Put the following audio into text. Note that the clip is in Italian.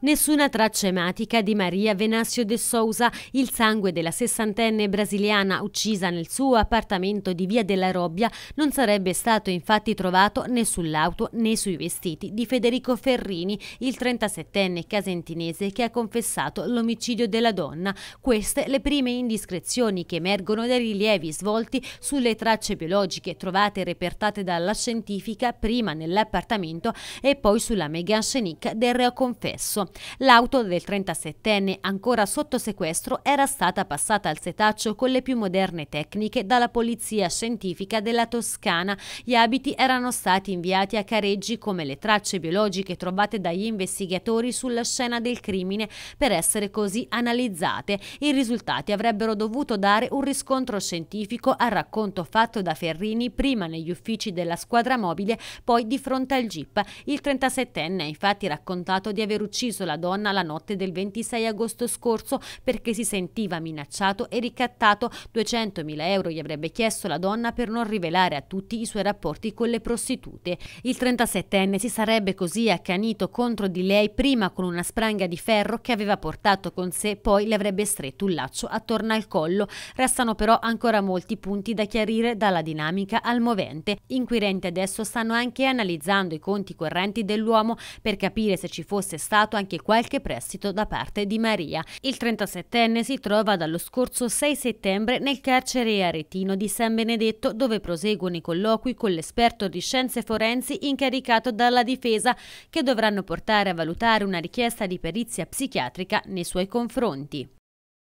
Nessuna traccia ematica di Maria Venassio de Souza, il sangue della sessantenne brasiliana uccisa nel suo appartamento di Via della Robbia, non sarebbe stato infatti trovato né sull'auto né sui vestiti di Federico Ferrini, il 37enne casentinese che ha confessato l'omicidio della donna. Queste le prime indiscrezioni che emergono dai rilievi svolti sulle tracce biologiche trovate e repertate dalla scientifica prima nell'appartamento e poi sulla Megan Chenic del reo confesso. L'auto del 37enne, ancora sotto sequestro, era stata passata al setaccio con le più moderne tecniche dalla polizia scientifica della Toscana. Gli abiti erano stati inviati a careggi come le tracce biologiche trovate dagli investigatori sulla scena del crimine per essere così analizzate. I risultati avrebbero dovuto dare un riscontro scientifico al racconto fatto da Ferrini prima negli uffici della squadra mobile, poi di fronte al GIP. Il 37enne ha infatti raccontato di aver ucciso ucciso la donna la notte del 26 agosto scorso perché si sentiva minacciato e ricattato. 200.000 euro gli avrebbe chiesto la donna per non rivelare a tutti i suoi rapporti con le prostitute. Il 37enne si sarebbe così accanito contro di lei prima con una spranga di ferro che aveva portato con sé, poi le avrebbe stretto un laccio attorno al collo. Restano però ancora molti punti da chiarire dalla dinamica al movente. Inquirenti adesso stanno anche analizzando i conti correnti dell'uomo per capire se ci fosse stato anche anche qualche prestito da parte di Maria. Il 37enne si trova dallo scorso 6 settembre nel carcere aretino di San Benedetto dove proseguono i colloqui con l'esperto di scienze forensi incaricato dalla difesa che dovranno portare a valutare una richiesta di perizia psichiatrica nei suoi confronti.